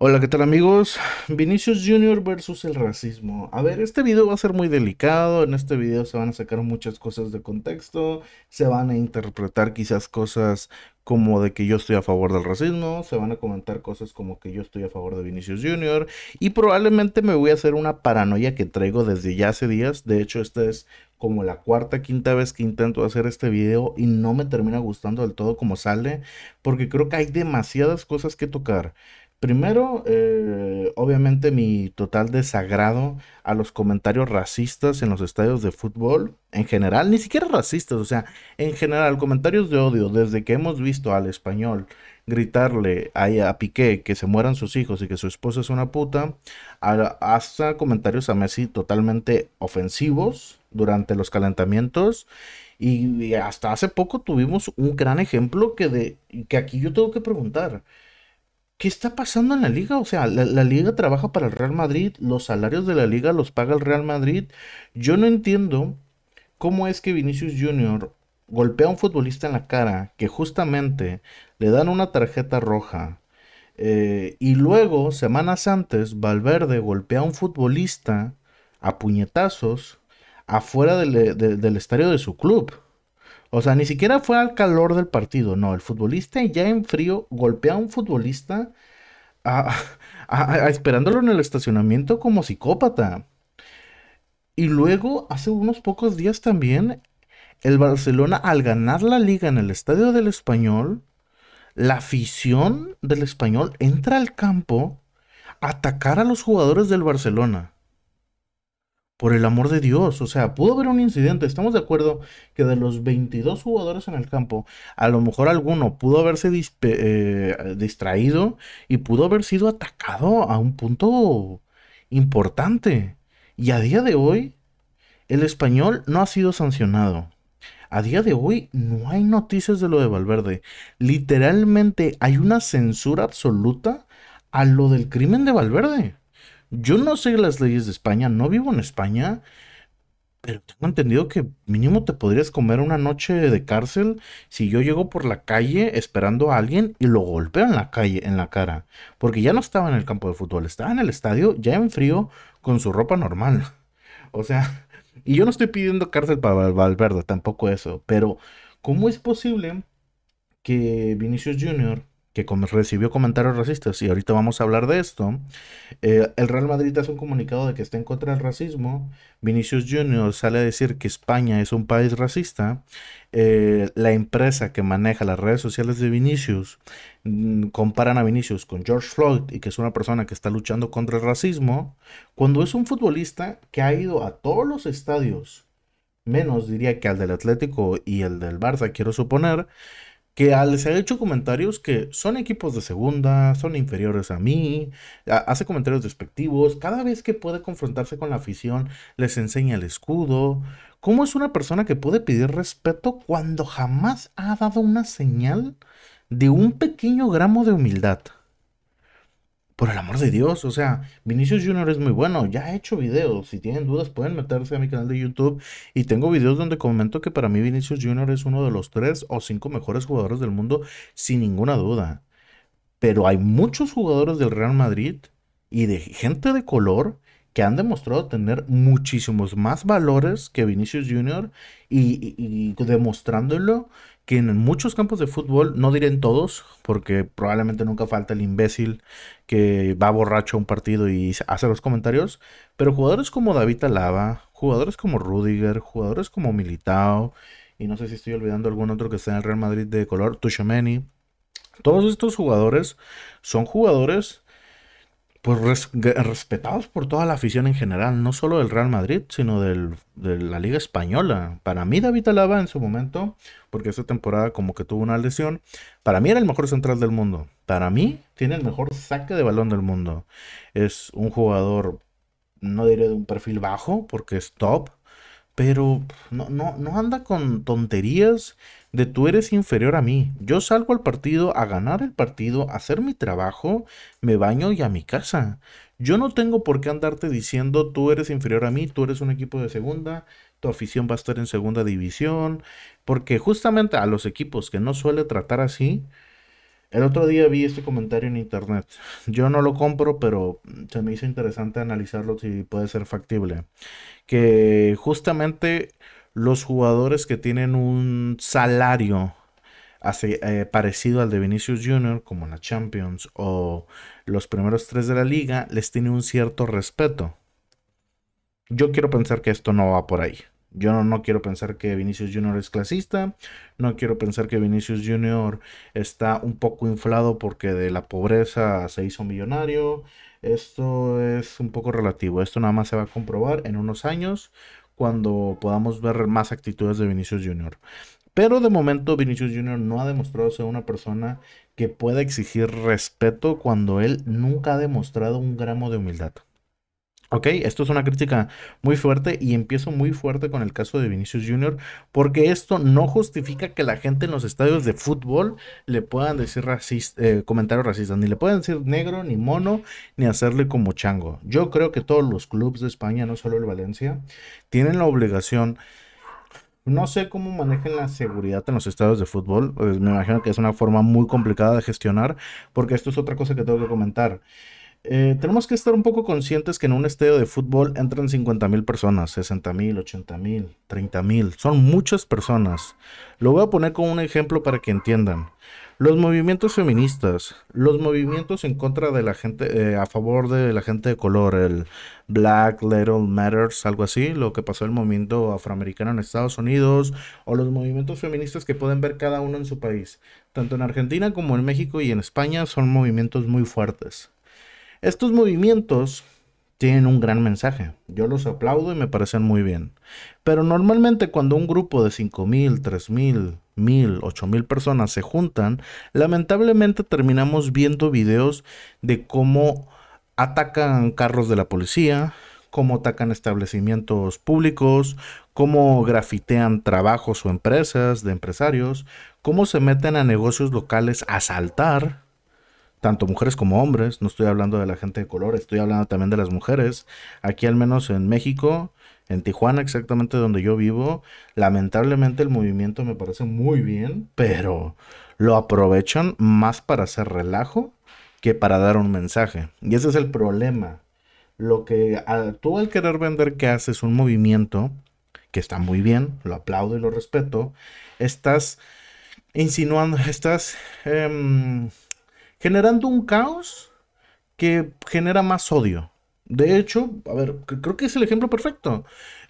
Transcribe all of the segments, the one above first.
Hola, ¿qué tal amigos? Vinicius Jr. versus el racismo. A ver, este video va a ser muy delicado, en este video se van a sacar muchas cosas de contexto, se van a interpretar quizás cosas como de que yo estoy a favor del racismo, se van a comentar cosas como que yo estoy a favor de Vinicius Jr. y probablemente me voy a hacer una paranoia que traigo desde ya hace días, de hecho esta es como la cuarta, quinta vez que intento hacer este video y no me termina gustando del todo como sale, porque creo que hay demasiadas cosas que tocar. Primero, eh, obviamente mi total desagrado a los comentarios racistas en los estadios de fútbol, en general, ni siquiera racistas, o sea, en general, comentarios de odio, desde que hemos visto al español gritarle a, Piqué que se mueran sus hijos y que su esposa es una puta, hasta comentarios a Messi totalmente ofensivos durante los calentamientos. Y, y hasta hace poco tuvimos un gran ejemplo que, de, que aquí yo tengo que preguntar. ¿qué está pasando en la liga? O sea, la, liga trabaja para el Real Madrid, los salarios de la liga los paga el Real Madrid. Yo no entiendo cómo es que Vinicius Jr. golpea a un futbolista en la cara, que justamente le dan una tarjeta roja. Eh, y luego, semanas antes, Valverde golpea a un futbolista a puñetazos afuera del estadio de su club. O sea, ni siquiera fue al calor del partido, no. El futbolista ya en frío golpea a un futbolista esperándolo en el estacionamiento como psicópata. Y luego, hace unos pocos días también, el Barcelona, al ganar la liga en el Estadio del Español, la afición del Español entra al campo a atacar a los jugadores del Barcelona por el amor de Dios, o sea, pudo haber un incidente. Estamos de acuerdo que de los 22 jugadores en el campo, a lo mejor alguno pudo haberse eh, distraído y pudo haber sido atacado a un punto importante. Y a día de hoy, el español no ha sido sancionado. A día de hoy no hay noticias de lo de Valverde. Literalmente hay una censura absoluta a lo del crimen de Valverde. Yo no sé las leyes de España, no vivo en España, pero tengo entendido que mínimo te podrías comer una noche de cárcel si yo llego por la calle esperando a alguien y lo golpeo en la calle, en la cara. Porque ya no estaba en el campo de fútbol, estaba en el estadio ya en frío con su ropa normal. O sea, y yo no estoy pidiendo cárcel para Valverde, tampoco eso. Pero, ¿cómo es posible que Vinicius Jr que recibió comentarios racistas, y ahorita vamos a hablar de esto, eh, el Real Madrid hace un comunicado de que está en contra del racismo, Vinicius Junior sale a decir que España es un país racista, eh, la empresa que maneja las redes sociales de Vinicius mm, comparan a Vinicius con George Floyd y que es una persona que está luchando contra el racismo, cuando es un futbolista que ha ido a todos los estadios, menos diría que al del Atlético y el del Barça, quiero suponer, que al se ha hecho comentarios que son equipos de segunda, son inferiores a mí, hace comentarios despectivos, cada vez que puede confrontarse con la afición les enseña el escudo. ¿Cómo es una persona que puede pedir respeto cuando jamás ha dado una señal de un pequeño gramo de humildad? por el amor de Dios, o sea, Vinicius Jr. es muy bueno, ya he hecho videos, si tienen dudas pueden meterse a mi canal de YouTube y tengo videos donde comento que para mí Vinicius Jr. es uno de los tres o cinco mejores jugadores del mundo, sin ninguna duda. Pero hay muchos jugadores del Real Madrid y de gente de color que han demostrado tener muchísimos más valores que Vinicius Jr. y demostrándolo que en muchos campos de fútbol, no diré en todos, porque probablemente nunca falta el imbécil que va borracho a un partido y hace los comentarios, pero jugadores como David Alaba, jugadores como Rudiger, jugadores como Militao, y no sé si estoy olvidando algún otro que está en el Real Madrid de color, Tuchemeni, todos estos jugadores son jugadores pues respetados por toda la afición en general, no solo del Real Madrid, sino de la Liga Española. Para mí David Alaba en su momento, porque esa temporada como que tuvo una lesión, para mí era el mejor central del mundo. Para mí tiene el mejor saque de balón del mundo. Es un jugador, no diré de un perfil bajo, porque es top, pero no, no, no anda con tonterías de tú eres inferior a mí. Yo salgo al partido a ganar el partido, a hacer mi trabajo, me baño y a mi casa. Yo no tengo por qué andarte diciendo tú eres inferior a mí, tú eres un equipo de segunda, tu afición va a estar en segunda división, porque justamente a los equipos que no suele tratar así, el otro día vi este comentario en internet. Yo no lo compro, pero se me hizo interesante analizarlo si puede ser factible. Que justamente los jugadores que tienen un salario eh, parecido al de Vinicius Jr., como en la Champions o los primeros tres de la liga, les tiene un cierto respeto. Yo quiero pensar que esto no va por ahí. Yo no, no, quiero pensar que Vinicius Jr. es clasista, no quiero pensar que Vinicius Jr. está un poco inflado porque de la pobreza se hizo millonario. Esto es un poco relativo, esto nada más se va a comprobar en unos años cuando podamos ver más actitudes de Vinicius Jr. Pero de momento Vinicius Jr. no ha demostrado ser una persona que pueda exigir respeto cuando él nunca ha demostrado un gramo de humildad. Ok, esto es una crítica muy fuerte y empiezo muy fuerte con el caso de Vinicius Jr. porque esto no justifica que la gente en los estadios de fútbol le puedan decir racista, eh, comentarios racistas, ni le puedan decir negro, ni mono, ni hacerle como chango. Yo creo que todos los clubes de España, no solo el Valencia, tienen la obligación... No sé cómo manejan la seguridad en los estadios de fútbol, pues, me imagino que es una forma muy complicada de gestionar porque esto es otra cosa que tengo que comentar. Eh, tenemos que estar un poco conscientes que en un estadio de fútbol entran 50 mil personas, 60 mil, 80 mil, mil. Son muchas personas. Lo voy a poner como un ejemplo para que entiendan. Los movimientos feministas, los movimientos en contra de la gente, eh, a favor de la gente de color, el Black Little Matters, algo así, lo que pasó el movimiento afroamericano en Estados Unidos, o los movimientos feministas que pueden ver cada uno en su país, tanto en Argentina como en México y en España, son movimientos muy fuertes. Estos movimientos tienen un gran mensaje. Yo los aplaudo y me parecen muy bien. Pero normalmente cuando un grupo de 5.000, 3.000, 1.000, 8.000 personas se juntan, lamentablemente terminamos viendo videos de cómo atacan carros de la policía, cómo atacan establecimientos públicos, cómo grafitean trabajos o empresas de empresarios, cómo se meten a negocios locales a asaltar, tanto mujeres como hombres, no estoy hablando de la gente de color, estoy hablando también de las mujeres. Aquí al menos en México, en Tijuana, exactamente donde yo vivo, lamentablemente el movimiento me parece muy bien, pero lo aprovechan más para hacer relajo que para dar un mensaje. Y ese es el problema. Lo que tú al querer vender que haces un movimiento, que está muy bien, lo aplaudo y lo respeto, estás insinuando, estás... Em, generando un caos que genera más odio. De hecho, a ver, creo que es el ejemplo perfecto.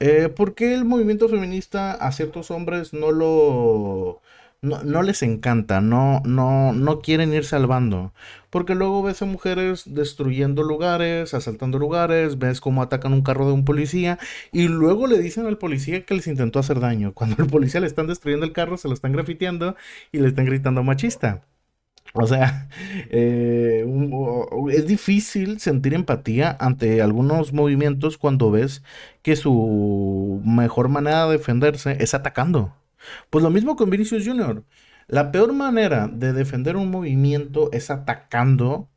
Eh, ¿Por qué el movimiento feminista a ciertos hombres no lo... No, les encanta, no, no, no quieren ir salvando Porque luego ves a mujeres destruyendo lugares, asaltando lugares, ves cómo atacan un carro de un policía y luego le dicen al policía que les intentó hacer daño. Cuando al policía le están destruyendo el carro, se lo están grafiteando y le están gritando machista. O sea, eh, es difícil sentir empatía ante algunos movimientos cuando ves que su mejor manera de defenderse es atacando. Pues lo mismo con Vinicius Jr. La peor manera de defender un movimiento es atacando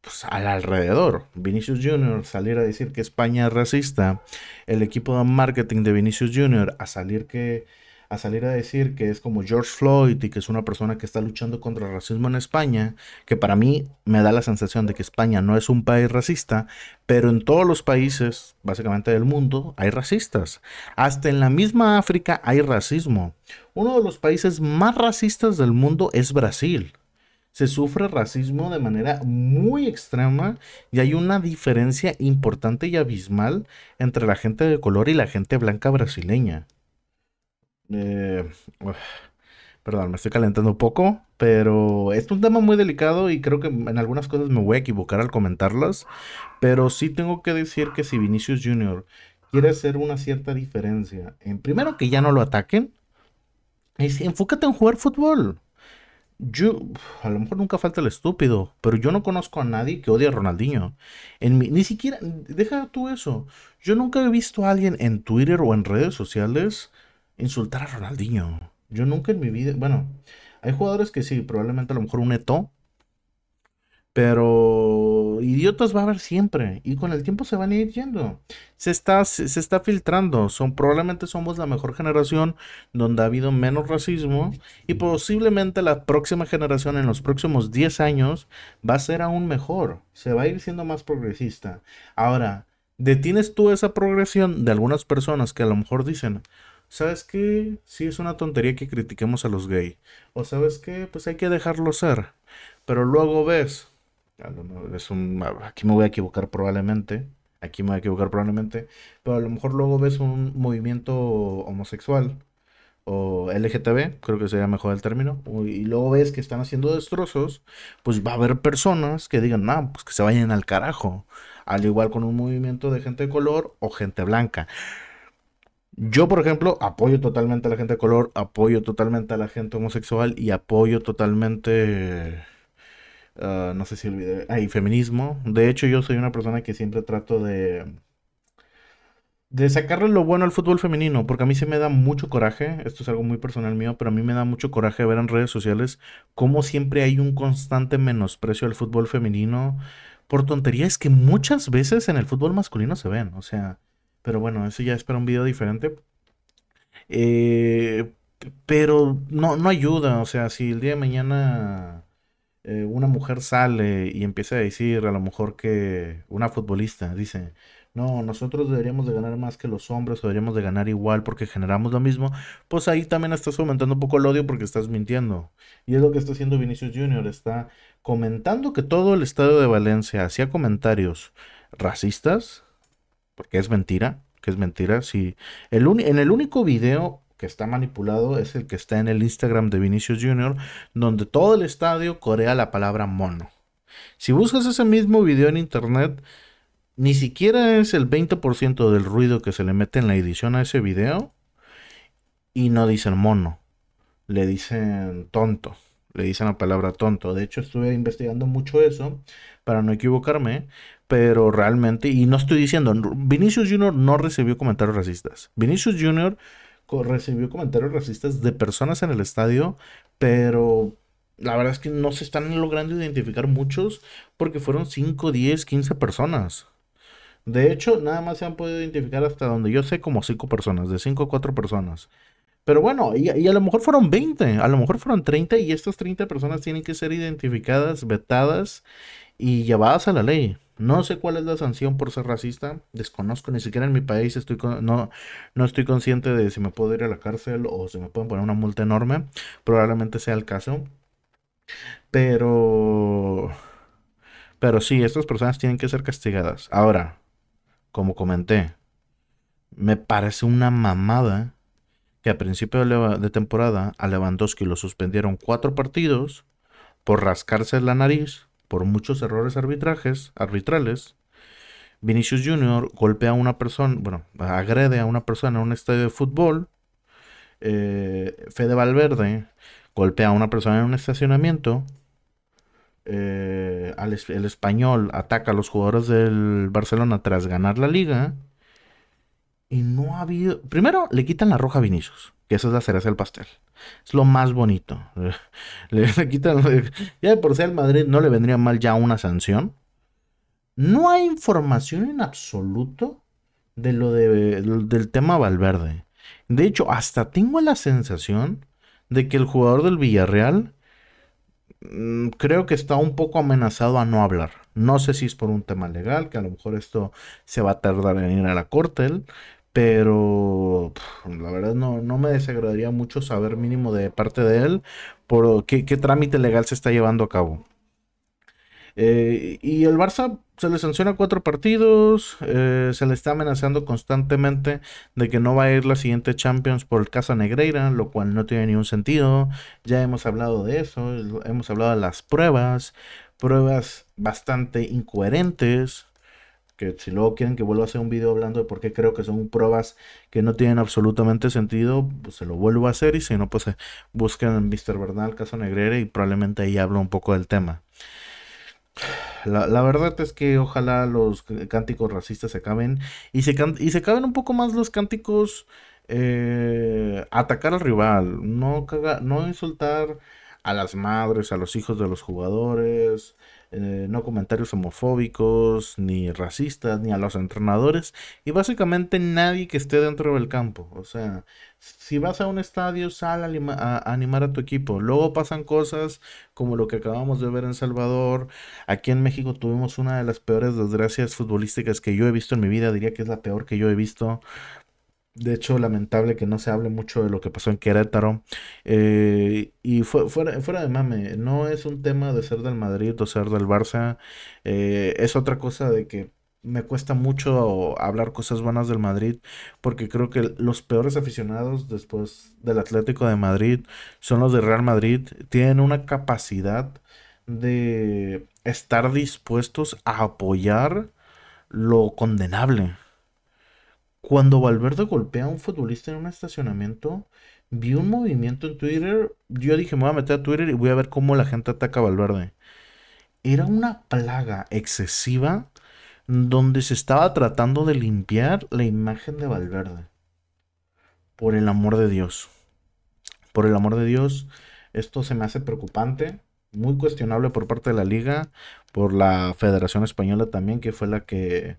pues, al alrededor. Vinicius Jr. salir a decir que España es racista, el equipo de marketing de Vinicius Jr. a salir que a salir a decir que es como George Floyd y que es una persona que está luchando contra el racismo en España, que para mí me da la sensación de que España no es un país racista, pero en todos los países, básicamente del mundo, hay racistas. Hasta en la misma África hay racismo. Uno de los países más racistas del mundo es Brasil se sufre racismo de manera muy extrema y hay una diferencia importante y abismal entre la gente de color y la gente blanca brasileña. Eh, perdón, me estoy calentando un poco, pero es un tema muy delicado y creo que en algunas cosas me voy a equivocar al comentarlas, pero sí tengo que decir que si Vinicius Jr. quiere hacer una cierta diferencia, en primero que ya no lo ataquen, enfócate en jugar fútbol. Yo, a lo mejor nunca falta el estúpido, pero yo no conozco a nadie que odie a Ronaldinho. En ni siquiera, deja tú eso. Yo nunca he visto a alguien en Twitter o en redes sociales insultar a Ronaldinho. Yo nunca en mi vida, bueno, hay jugadores que sí, probablemente a lo mejor un Eto, pero idiotas va a haber siempre y con el tiempo se van a ir yendo. Se está, se, está filtrando, son, probablemente somos la mejor generación donde ha habido menos racismo y posiblemente la próxima generación en los próximos 10 años va a ser aún mejor, se va a ir siendo más progresista. Ahora, detienes tú esa progresión de algunas personas que a lo mejor dicen, ¿sabes qué? Sí es una tontería que critiquemos a los gay. O ¿sabes qué? Pues hay que dejarlo ser. Pero luego ves, aquí me voy a equivocar probablemente, aquí me voy a equivocar probablemente, pero a lo mejor luego ves un movimiento homosexual o LGTB, creo que sería mejor el término, y luego ves que están haciendo destrozos, pues va a haber personas que digan, no, pues que se vayan al carajo, al igual con un movimiento de gente de color o gente blanca. Yo, por ejemplo, apoyo totalmente a la gente de color, apoyo totalmente a la gente homosexual y apoyo totalmente... Ah, no sé si olvidé. feminismo. De hecho, yo soy una persona que siempre trato de. De sacarle lo bueno al fútbol femenino, porque a mí se me da mucho coraje, esto es algo muy personal mío, pero a mí me da mucho coraje ver en redes sociales cómo siempre hay un constante menosprecio al fútbol femenino por tonterías que muchas veces en el fútbol masculino se ven. O sea, pero bueno, eso ya es para un video diferente. Eh, pero no, no ayuda, o sea, si el día de mañana eh, una mujer sale y empieza a decir a lo mejor que una futbolista dice, no, nosotros deberíamos de ganar más que los hombres o deberíamos de ganar igual porque generamos lo mismo, pues ahí también estás aumentando un poco el odio porque estás mintiendo. Y es lo que está haciendo Vinicius Jr., está comentando que todo el estado de Valencia hacía comentarios racistas, porque es mentira, que es mentira. Si el en el único video que está manipulado es el que está en el Instagram de Vinicius Jr., donde todo el estadio corea la palabra mono. Si buscas ese mismo video en internet, ni siquiera es el 20% del ruido que se le mete en la edición a ese video y no dicen mono, le dicen tonto le dicen la palabra tonto. De hecho, estuve investigando mucho eso para no equivocarme, pero realmente, y no estoy diciendo, Vinicius Jr. no recibió comentarios racistas. Vinicius Jr. recibió comentarios racistas de personas en el estadio, pero la verdad es que no se están logrando identificar muchos porque fueron 5, 10, 15 personas. De hecho, nada más se han podido identificar hasta donde yo sé como 5 personas, de 5 a 4 personas. Pero bueno, y, y, a lo mejor fueron 20, a lo mejor fueron 30 y estas 30 personas tienen que ser identificadas, vetadas y llevadas a la ley. No sé cuál es la sanción por ser racista, desconozco, ni siquiera en mi país estoy no, no estoy consciente de si me puedo ir a la cárcel o si me pueden poner una multa enorme, probablemente sea el caso. Pero pero sí, estas personas tienen que ser castigadas. Ahora, como comenté, me parece una mamada que a principio de temporada a Lewandowski lo suspendieron cuatro partidos por rascarse la nariz por muchos errores arbitrajes, arbitrales, Vinicius Jr. golpea a una persona, bueno, agrede a una persona en un estadio de fútbol. Eh, Fede Valverde golpea a una persona en un estacionamiento. Eh, el español ataca a los jugadores del Barcelona tras ganar la liga. Y no ha habido. Primero, le quitan la roja a Vinicius, que esa es la cereza del pastel. Es lo más bonito. Le, quitan. ya ya por ser el Madrid no le vendría mal ya una sanción. No hay información en absoluto de lo del tema Valverde. De hecho, hasta tengo la sensación de que el jugador del Villarreal Mm, creo que está un poco amenazado a no hablar. No sé si es por un tema legal, que a lo mejor esto se va a tardar en ir a la corte, pero la verdad no, me desagradaría mucho saber mínimo de parte de él por qué, trámite legal se está llevando a cabo. Eh, y el Barça se le sanciona cuatro partidos, eh, se le está amenazando constantemente de que no va a ir la siguiente Champions por el caso Negreira, lo cual no tiene ningún sentido. Ya hemos hablado de eso, hemos hablado de las pruebas, pruebas bastante incoherentes, que si luego quieren que vuelva a hacer un video hablando de por qué creo que son pruebas que no tienen absolutamente sentido, pues se lo vuelvo a hacer y si no, pues eh, busquen Mr. Bernal, Casa Negreira y probablemente ahí hablo un poco del tema. La, verdad es que ojalá los cánticos racistas se acaben y se, y se acaben un poco más los cánticos eh, atacar al rival, no, no insultar a las madres, a los hijos de los jugadores, eh, no comentarios homofóbicos, ni racistas, ni a los entrenadores, y básicamente nadie que esté dentro del campo. O sea, si vas a un estadio, sal a, a animar a tu equipo. Luego pasan cosas como lo que acabamos de ver en Salvador. Aquí en México tuvimos una de las peores desgracias futbolísticas que yo he visto en mi vida, diría que es la peor que yo he visto, de hecho, lamentable que no se hable mucho de lo que pasó en Querétaro. Eh, y fuera, de mame, no es un tema de ser del Madrid o ser del Barça. Eh, es otra cosa de que me cuesta mucho hablar cosas buenas del Madrid porque creo que los peores aficionados después del Atlético de Madrid son los de Real Madrid. Tienen una capacidad de estar dispuestos a apoyar lo condenable cuando Valverde golpea a un futbolista en un estacionamiento, vi un movimiento en Twitter. Yo dije, me voy a meter a Twitter y voy a ver cómo la gente ataca a Valverde. Era una plaga excesiva donde se estaba tratando de limpiar la imagen de Valverde. Por el amor de Dios. Por el amor de Dios, esto se me hace preocupante, muy cuestionable por parte de la liga, por la Federación Española también, que fue la que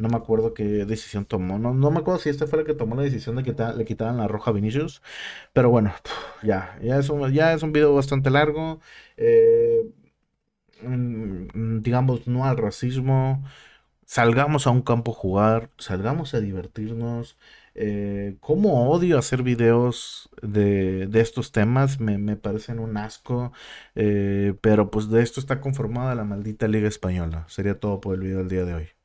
no me acuerdo qué decisión tomó. No, me acuerdo si esta fue la que tomó la decisión de que le quitaran la roja a Vinicius. Pero bueno, ya. Ya es un, ya es un video bastante largo. Eh, mm, mm, digamos, no al racismo. Salgamos a un campo a jugar. Salgamos a divertirnos. Eh, ¿Cómo odio hacer videos de, estos temas? Me, parecen un asco. Eh, pero pues de esto está conformada la maldita Liga Española. Sería todo por el video del día de hoy.